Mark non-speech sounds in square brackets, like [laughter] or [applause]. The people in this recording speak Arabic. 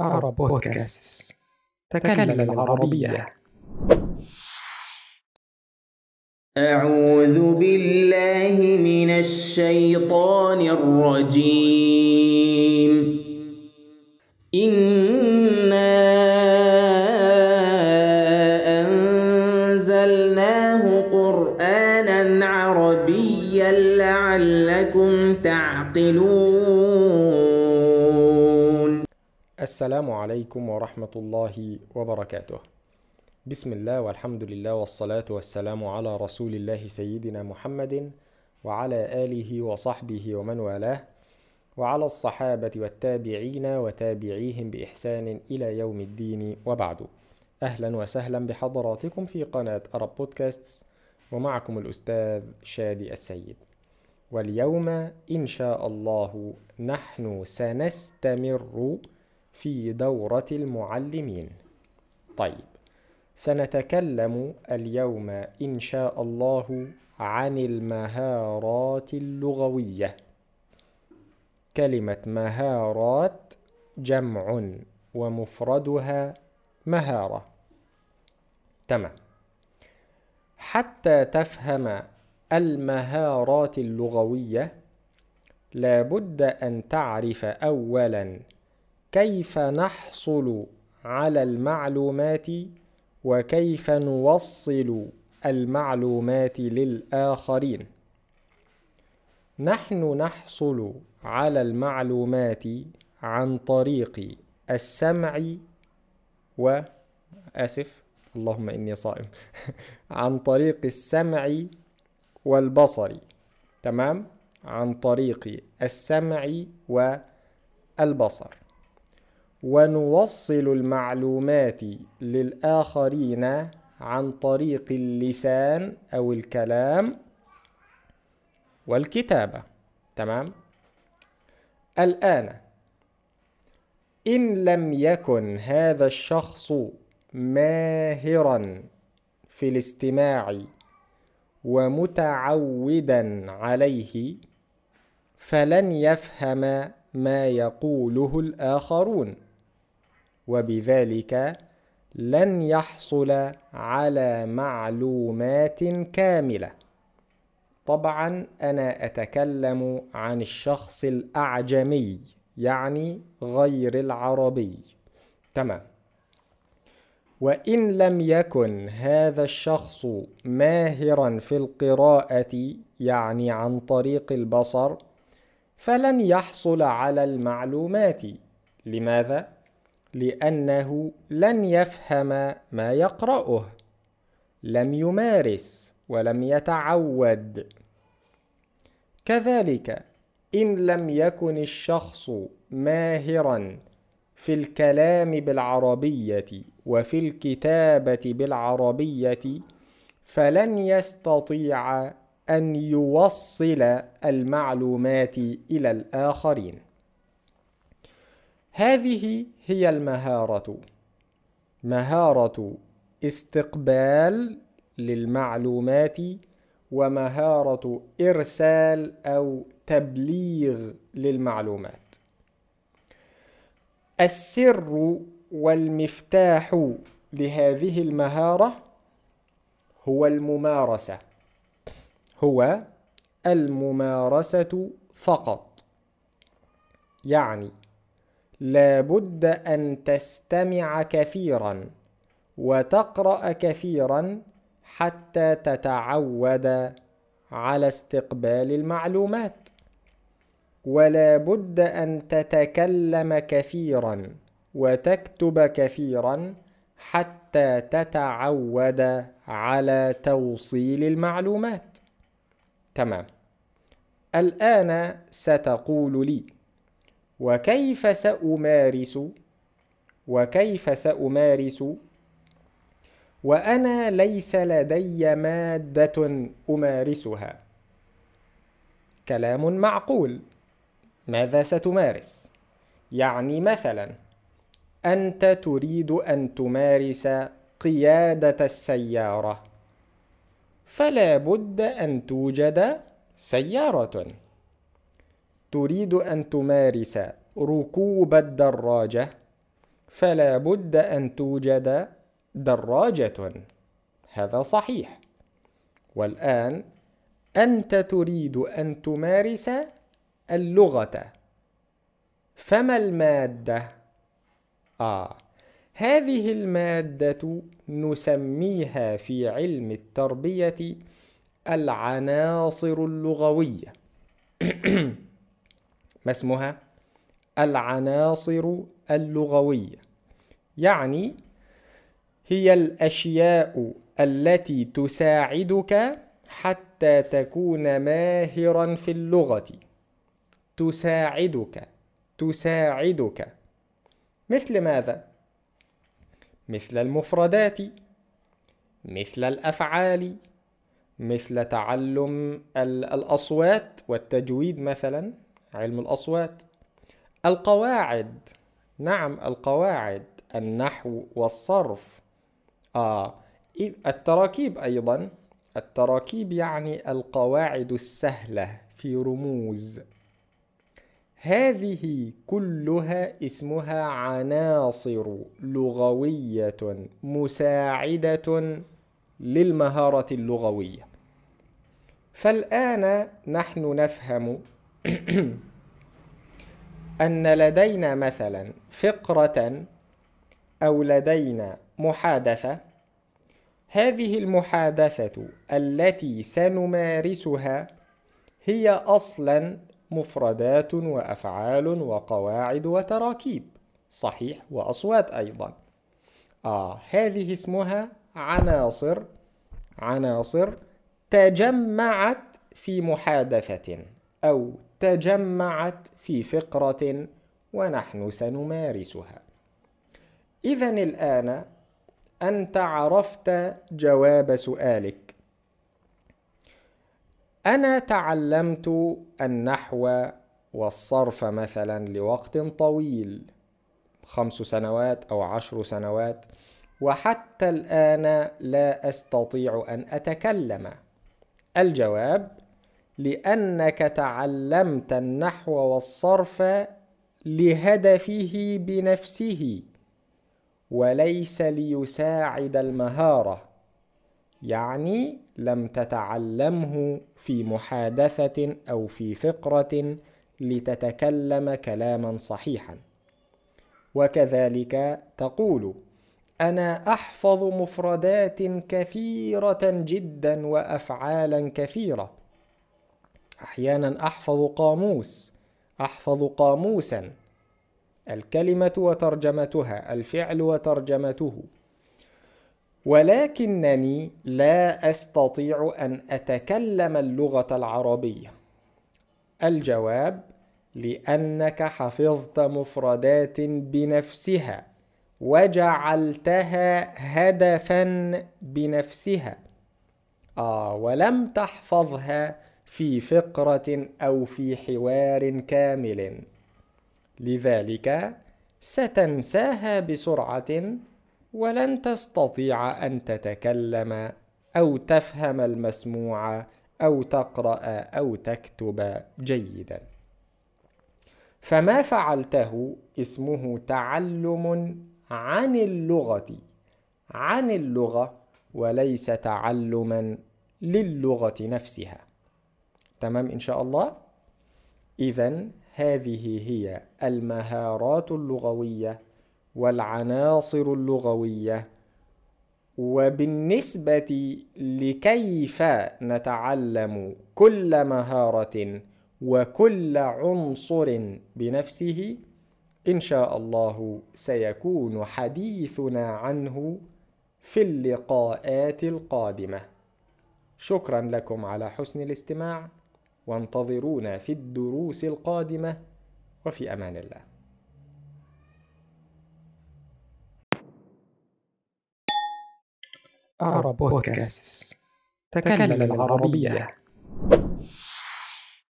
أعرب بودكاست تكلم العربية أعوذ بالله من الشيطان الرجيم السلام عليكم ورحمة الله وبركاته. بسم الله والحمد لله والصلاة والسلام على رسول الله سيدنا محمد وعلى آله وصحبه ومن والاه وعلى الصحابة والتابعين وتابعيهم بإحسان إلى يوم الدين وبعد. أهلا وسهلا بحضراتكم في قناة أرب بودكاستس ومعكم الأستاذ شادي السيد. واليوم إن شاء الله نحن سنستمر في دورة المعلمين طيب سنتكلم اليوم إن شاء الله عن المهارات اللغوية كلمة مهارات جمع ومفردها مهارة تمام حتى تفهم المهارات اللغوية لابد أن تعرف أولاً كيف نحصل على المعلومات وكيف نوصل المعلومات للآخرين نحن نحصل على المعلومات عن طريق السمع و آسف اللهم إني صائم [laughs] عن طريق السمع والبصر تمام عن طريق السمع والبصر ونوصل المعلومات للآخرين عن طريق اللسان أو الكلام والكتابة تمام الآن إن لم يكن هذا الشخص ماهرا في الاستماع ومتعودا عليه فلن يفهم ما يقوله الآخرون وبذلك لن يحصل على معلومات كاملة طبعا أنا أتكلم عن الشخص الأعجمي يعني غير العربي تمام وإن لم يكن هذا الشخص ماهرا في القراءة يعني عن طريق البصر فلن يحصل على المعلومات لماذا؟ لأنه لن يفهم ما يقرأه، لم يمارس ولم يتعود. كذلك إن لم يكن الشخص ماهرًا في الكلام بالعربية وفي الكتابة بالعربية فلن يستطيع أن يوصل المعلومات إلى الآخرين هذه هي المهارة مهارة استقبال للمعلومات ومهارة إرسال أو تبليغ للمعلومات السر والمفتاح لهذه المهارة هو الممارسة هو الممارسة فقط يعني لابد ان تستمع كثيرا وتقرا كثيرا حتى تتعود على استقبال المعلومات ولا بد ان تتكلم كثيرا وتكتب كثيرا حتى تتعود على توصيل المعلومات تمام الان ستقول لي وكيف سأمارس وكيف سأمارس وأنا ليس لدي مادة أمارسها كلام معقول ماذا ستمارس يعني مثلا أنت تريد أن تمارس قيادة السيارة فلا بد أن توجد سيارة تريد أن تمارس ركوب الدراجة فلا بد أن توجد دراجة هذا صحيح والآن أنت تريد أن تمارس اللغة فما المادة؟ آه هذه المادة نسميها في علم التربية العناصر اللغوية [clears throat] ما اسمها العناصر اللغوية يعني هي الأشياء التي تساعدك حتى تكون ماهرا في اللغة تساعدك تساعدك مثل ماذا؟ مثل المفردات مثل الأفعال مثل تعلم الأصوات والتجويد مثلا علم الأصوات القواعد نعم القواعد النحو والصرف آه التراكيب أيضا التراكيب يعني القواعد السهلة في رموز هذه كلها اسمها عناصر لغوية مساعدة للمهارة اللغوية فالآن نحن نفهم [clears throat] أن لدينا مثلا فقرة أو لدينا محادثة هذه المحادثة التي سنمارسها هي أصلا مفردات وأفعال وقواعد وتراكيب صحيح وأصوات أيضا آه هذه اسمها عناصر عناصر تجمعت في محادثة أو تجمعت في فقرة ونحن سنمارسها إذا الآن أنت عرفت جواب سؤالك أنا تعلمت النحو والصرف مثلا لوقت طويل خمس سنوات أو عشر سنوات وحتى الآن لا أستطيع أن أتكلم الجواب لأنك تعلمت النحو والصرف لهدفه بنفسه وليس ليساعد المهارة يعني لم تتعلمه في محادثة أو في فقرة لتتكلم كلاما صحيحا وكذلك تقول انا احفظ مفردات كثيره جدا وافعالا كثيره أحيانا أحفظ قاموس أحفظ قاموسا الكلمة وترجمتها الفعل وترجمته ولكنني لا أستطيع أن أتكلم اللغة العربية الجواب لأنك حفظت مفردات بنفسها وجعلتها هدفا بنفسها آه ولم تحفظها في فقرة أو في حوار كامل لذلك ستنساها بسرعة ولن تستطيع أن تتكلم أو تفهم المسموع أو تقرأ أو تكتب جيدا فما فعلته اسمه تعلم عن اللغة عن اللغة وليس تعلما للغة نفسها تمام إن شاء الله إذا هذه هي المهارات اللغوية والعناصر اللغوية وبالنسبة لكيف نتعلم كل مهارة وكل عنصر بنفسه إن شاء الله سيكون حديثنا عنه في اللقاءات القادمة شكرا لكم على حسن الاستماع وانتظرونا في الدروس القادمة وفي أمان الله أعرب بودكاست تكلم العربية